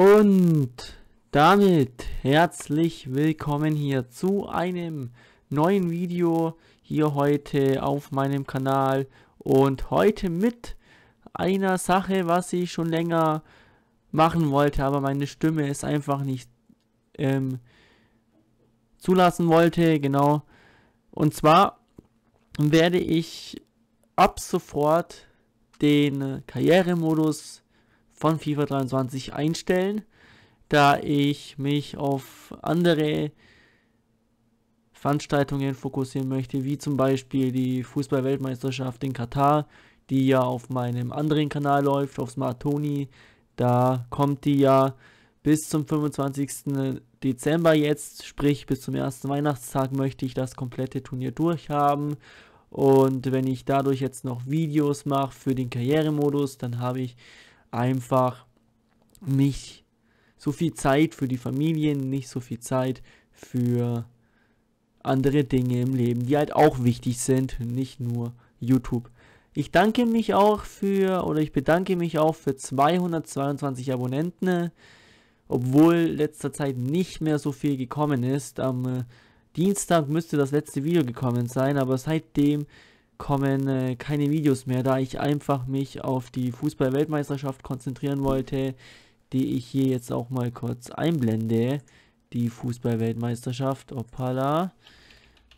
Und damit herzlich willkommen hier zu einem neuen Video hier heute auf meinem Kanal und heute mit einer Sache, was ich schon länger machen wollte, aber meine Stimme es einfach nicht ähm, zulassen wollte, genau. Und zwar werde ich ab sofort den Karrieremodus von FIFA 23 einstellen, da ich mich auf andere Veranstaltungen fokussieren möchte, wie zum Beispiel die Fußball-Weltmeisterschaft in Katar, die ja auf meinem anderen Kanal läuft, auf Smart Tony. Da kommt die ja bis zum 25. Dezember jetzt, sprich bis zum ersten Weihnachtstag möchte ich das komplette Turnier durchhaben. Und wenn ich dadurch jetzt noch Videos mache für den Karrieremodus, dann habe ich einfach nicht so viel Zeit für die Familien, nicht so viel Zeit für andere Dinge im Leben, die halt auch wichtig sind, nicht nur YouTube. Ich danke mich auch für, oder ich bedanke mich auch für 222 Abonnenten, obwohl letzter Zeit nicht mehr so viel gekommen ist. Am äh, Dienstag müsste das letzte Video gekommen sein, aber seitdem kommen äh, keine Videos mehr, da ich einfach mich auf die Fußball-Weltmeisterschaft konzentrieren wollte, die ich hier jetzt auch mal kurz einblende. Die Fußball-Weltmeisterschaft, opala.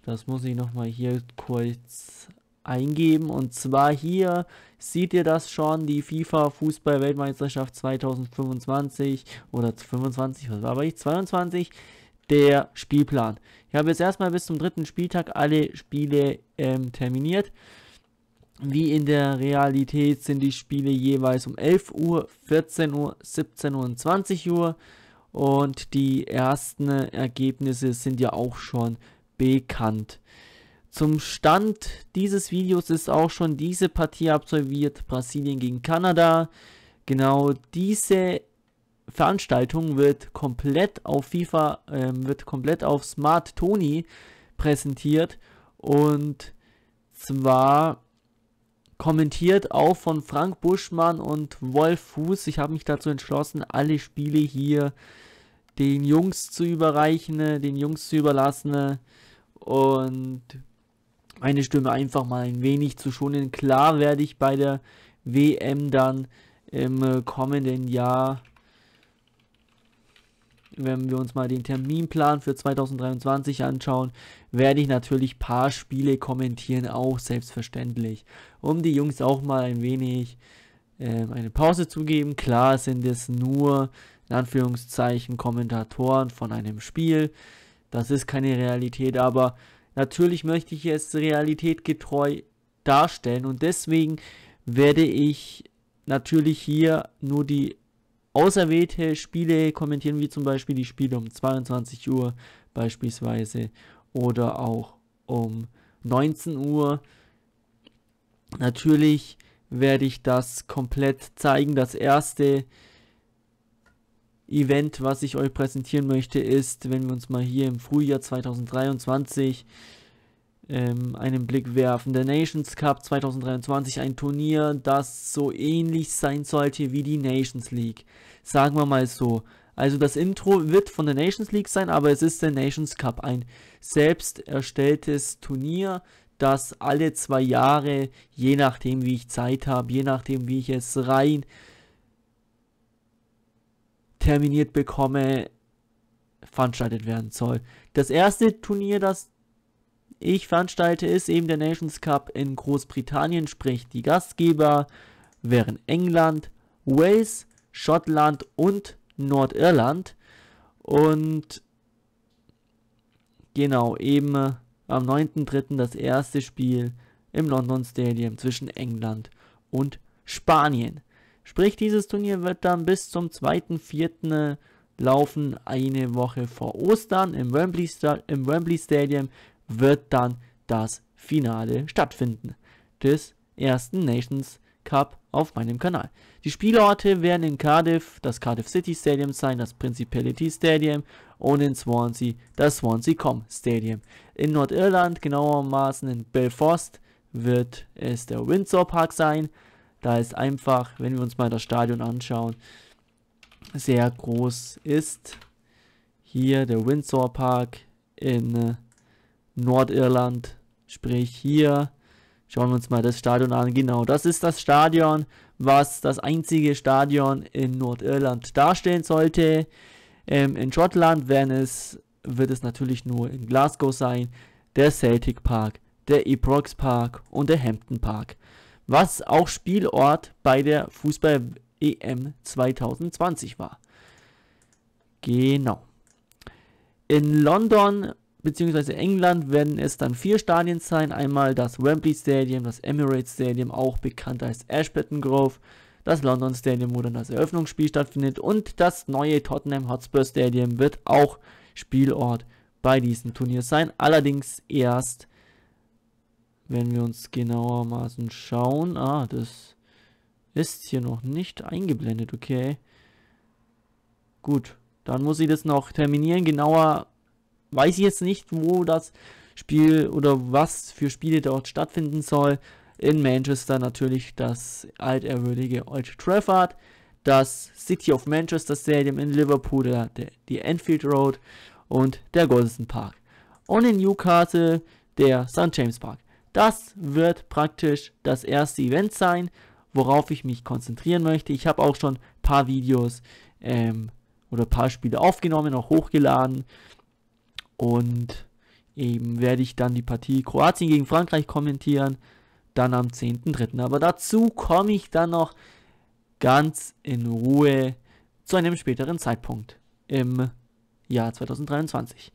Das muss ich nochmal hier kurz eingeben. Und zwar hier seht ihr das schon, die FIFA Fußball-Weltmeisterschaft 2025 oder 25, was war aber ich, 22 der Spielplan. Ich habe jetzt erstmal bis zum dritten Spieltag alle Spiele ähm, terminiert. Wie in der Realität sind die Spiele jeweils um 11 Uhr, 14 Uhr, 17 Uhr und 20 Uhr. Und die ersten Ergebnisse sind ja auch schon bekannt. Zum Stand dieses Videos ist auch schon diese Partie absolviert, Brasilien gegen Kanada. Genau diese Veranstaltung wird komplett auf FIFA, ähm, wird komplett auf Smart Tony präsentiert und zwar kommentiert auch von Frank Buschmann und Wolf Fuß. Ich habe mich dazu entschlossen, alle Spiele hier den Jungs zu überreichen, den Jungs zu überlassen und meine Stimme einfach mal ein wenig zu schonen. Klar werde ich bei der WM dann im kommenden Jahr wenn wir uns mal den Terminplan für 2023 anschauen, werde ich natürlich paar Spiele kommentieren, auch selbstverständlich. Um die Jungs auch mal ein wenig äh, eine Pause zu geben. Klar sind es nur, in Anführungszeichen, Kommentatoren von einem Spiel. Das ist keine Realität, aber natürlich möchte ich es realitätgetreu darstellen und deswegen werde ich natürlich hier nur die auserwählte Spiele kommentieren, wie zum Beispiel die Spiele um 22 Uhr beispielsweise oder auch um 19 Uhr. Natürlich werde ich das komplett zeigen. Das erste Event, was ich euch präsentieren möchte, ist, wenn wir uns mal hier im Frühjahr 2023 ähm, einen Blick werfen. Der Nations Cup 2023, ein Turnier, das so ähnlich sein sollte wie die Nations League. Sagen wir mal so. Also das Intro wird von der Nations League sein, aber es ist der Nations Cup, ein selbst erstelltes Turnier, das alle zwei Jahre, je nachdem wie ich Zeit habe, je nachdem wie ich es rein terminiert bekomme, veranstaltet werden soll. Das erste Turnier, das ich veranstalte ist eben der Nations Cup in Großbritannien, sprich die Gastgeber wären England, Wales, Schottland und Nordirland. Und genau eben äh, am 9.3. das erste Spiel im London Stadium zwischen England und Spanien. Sprich, dieses Turnier wird dann bis zum 2.4. Äh, laufen, eine Woche vor Ostern im Wembley, im Wembley Stadium wird dann das Finale stattfinden des ersten Nations Cup auf meinem Kanal. Die Spielorte werden in Cardiff das Cardiff City Stadium sein, das Principality Stadium und in Swansea das Swansea Com Stadium. In Nordirland, genauermaßen in Belfast, wird es der Windsor Park sein. Da ist einfach, wenn wir uns mal das Stadion anschauen, sehr groß ist. Hier der Windsor Park in äh, Nordirland. Sprich hier. Schauen wir uns mal das Stadion an. Genau, das ist das Stadion, was das einzige Stadion in Nordirland darstellen sollte. Ähm, in Schottland werden es, wird es natürlich nur in Glasgow sein, der Celtic Park, der Ibrox Park und der Hampton Park, was auch Spielort bei der Fußball-EM 2020 war. Genau. In London beziehungsweise England werden es dann vier Stadien sein. Einmal das Wembley Stadium, das Emirates Stadium, auch bekannt als Ashburton Grove, das London Stadium, wo dann das Eröffnungsspiel stattfindet und das neue Tottenham Hotspur Stadium wird auch Spielort bei diesem Turnier sein. Allerdings erst, wenn wir uns genauermaßen schauen. Ah, das ist hier noch nicht eingeblendet, okay. Gut, dann muss ich das noch terminieren. Genauer weiß ich jetzt nicht, wo das Spiel oder was für Spiele dort stattfinden soll. In Manchester natürlich das altehrwürdige Old Trafford, das City of Manchester Stadium in Liverpool, der, die Enfield Road und der Goldison Park. Und in Newcastle der St. James Park. Das wird praktisch das erste Event sein, worauf ich mich konzentrieren möchte. Ich habe auch schon ein paar Videos ähm, oder ein paar Spiele aufgenommen, auch hochgeladen. Und eben werde ich dann die Partie Kroatien gegen Frankreich kommentieren, dann am 10.3. Aber dazu komme ich dann noch ganz in Ruhe zu einem späteren Zeitpunkt im Jahr 2023.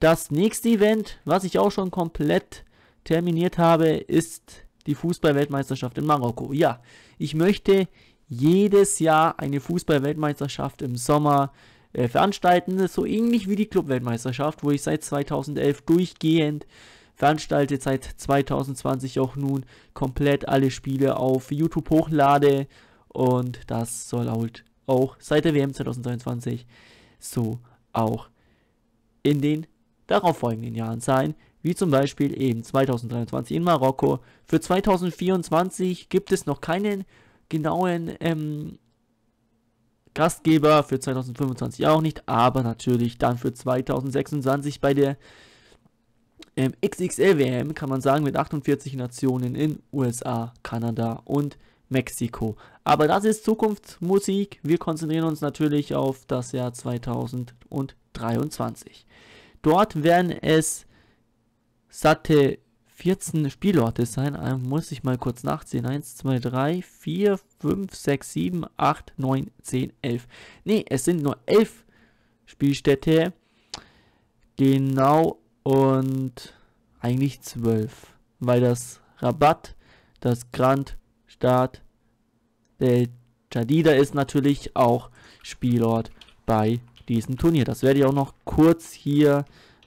Das nächste Event, was ich auch schon komplett terminiert habe, ist die Fußballweltmeisterschaft in Marokko. Ja, ich möchte jedes Jahr eine Fußballweltmeisterschaft im Sommer äh, veranstalten. So ähnlich wie die Clubweltmeisterschaft, wo ich seit 2011 durchgehend veranstalte, seit 2020 auch nun komplett alle Spiele auf YouTube hochlade. Und das soll halt auch seit der WM 2023 so auch in den darauffolgenden Jahren sein wie zum Beispiel eben 2023 in Marokko. Für 2024 gibt es noch keinen genauen ähm, Gastgeber für 2025 auch nicht, aber natürlich dann für 2026 bei der ähm, XXL-WM, kann man sagen, mit 48 Nationen in USA, Kanada und Mexiko. Aber das ist Zukunftsmusik. Wir konzentrieren uns natürlich auf das Jahr 2023. Dort werden es satte 14 Spielorte sein. Äh, muss ich mal kurz nachziehen. 1, 2, 3, 4, 5. 5, 6, 7, 8, 9, 10, 11. Ne, es sind nur 11 Spielstätte. Genau und eigentlich 12. Weil das Rabatt, das Grand Start, der Jadida ist natürlich auch Spielort bei diesem Turnier. Das werde ich auch noch kurz hier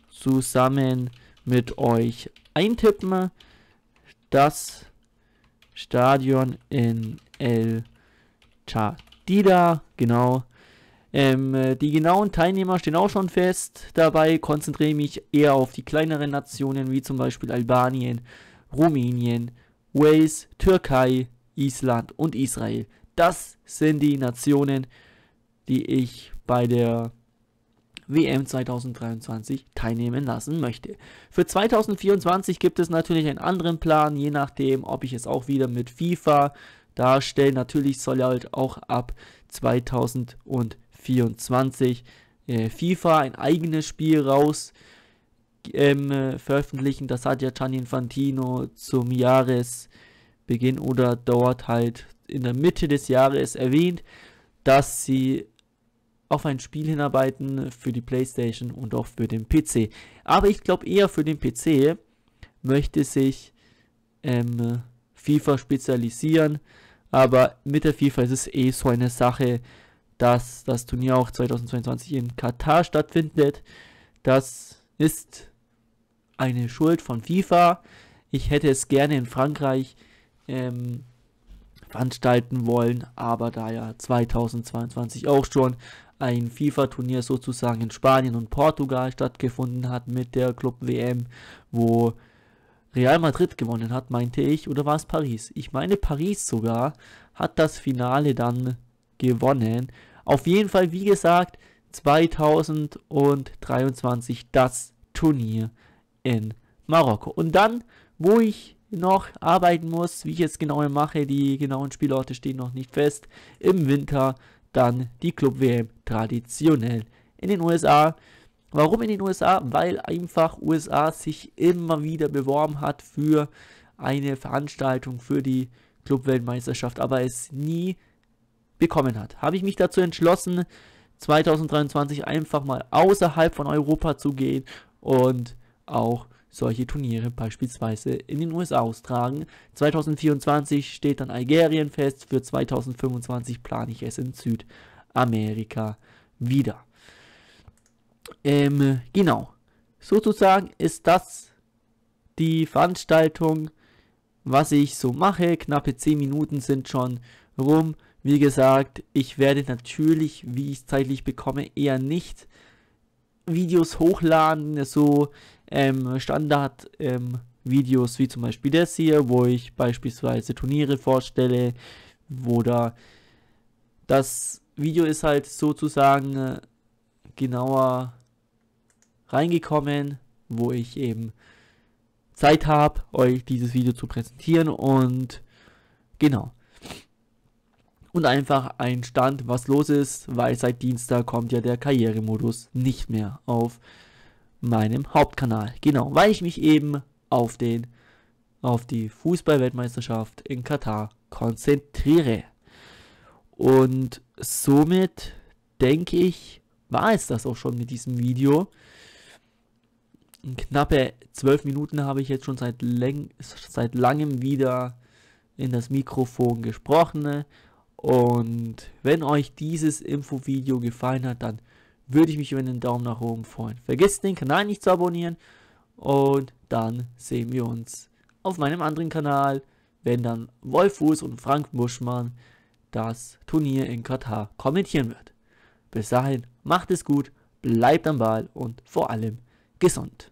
zusammen mit euch eintippen. Das Stadion in El Chadida, genau. Ähm, äh, die genauen Teilnehmer stehen auch schon fest. Dabei konzentriere ich mich eher auf die kleineren Nationen wie zum Beispiel Albanien, Rumänien, Wales, Türkei, Island und Israel. Das sind die Nationen, die ich bei der WM 2023 teilnehmen lassen möchte. Für 2024 gibt es natürlich einen anderen Plan, je nachdem, ob ich es auch wieder mit FIFA darstellen. Natürlich soll halt auch ab 2024 äh, FIFA ein eigenes Spiel raus ähm, äh, veröffentlichen. Das hat ja Gianni Infantino zum Jahresbeginn oder dort halt in der Mitte des Jahres erwähnt, dass sie auf ein Spiel hinarbeiten für die PlayStation und auch für den PC. Aber ich glaube eher für den PC möchte sich ähm, FIFA spezialisieren. Aber mit der FIFA ist es eh so eine Sache, dass das Turnier auch 2022 in Katar stattfindet. Das ist eine Schuld von FIFA. Ich hätte es gerne in Frankreich ähm, veranstalten wollen, aber da ja 2022 auch schon ein FIFA-Turnier sozusagen in Spanien und Portugal stattgefunden hat mit der Club WM, wo Real Madrid gewonnen hat, meinte ich, oder war es Paris? Ich meine, Paris sogar hat das Finale dann gewonnen. Auf jeden Fall, wie gesagt, 2023 das Turnier in Marokko. Und dann, wo ich noch arbeiten muss, wie ich jetzt genau mache, die genauen Spielorte stehen noch nicht fest, im Winter dann die Club-WM traditionell in den USA. Warum in den USA? Weil einfach USA sich immer wieder beworben hat für eine Veranstaltung für die Clubweltmeisterschaft, aber es nie bekommen hat. Habe ich mich dazu entschlossen, 2023 einfach mal außerhalb von Europa zu gehen und auch solche Turniere beispielsweise in den USA austragen. 2024 steht dann Algerien fest, für 2025 plane ich es in Südamerika wieder. Ähm, genau. Sozusagen ist das die Veranstaltung, was ich so mache. Knappe 10 Minuten sind schon rum. Wie gesagt, ich werde natürlich, wie ich es zeitlich bekomme, eher nicht Videos hochladen, so ähm, Standard-Videos ähm, wie zum Beispiel das hier, wo ich beispielsweise Turniere vorstelle oder das Video ist halt sozusagen äh, genauer reingekommen, wo ich eben Zeit habe, euch dieses Video zu präsentieren und genau. Und einfach ein Stand, was los ist, weil seit Dienstag kommt ja der Karrieremodus nicht mehr auf meinem Hauptkanal. Genau, weil ich mich eben auf den auf die Fußballweltmeisterschaft in Katar konzentriere. Und somit denke ich, war es das auch schon mit diesem Video. Knappe 12 Minuten habe ich jetzt schon seit, läng seit langem wieder in das Mikrofon gesprochen. Und wenn euch dieses Infovideo gefallen hat, dann würde ich mich über einen Daumen nach oben freuen. Vergesst den Kanal nicht zu abonnieren und dann sehen wir uns auf meinem anderen Kanal, wenn dann Wolfus und Frank Buschmann das Turnier in Katar kommentieren wird. Bis dahin, Macht es gut, bleibt am Ball und vor allem gesund.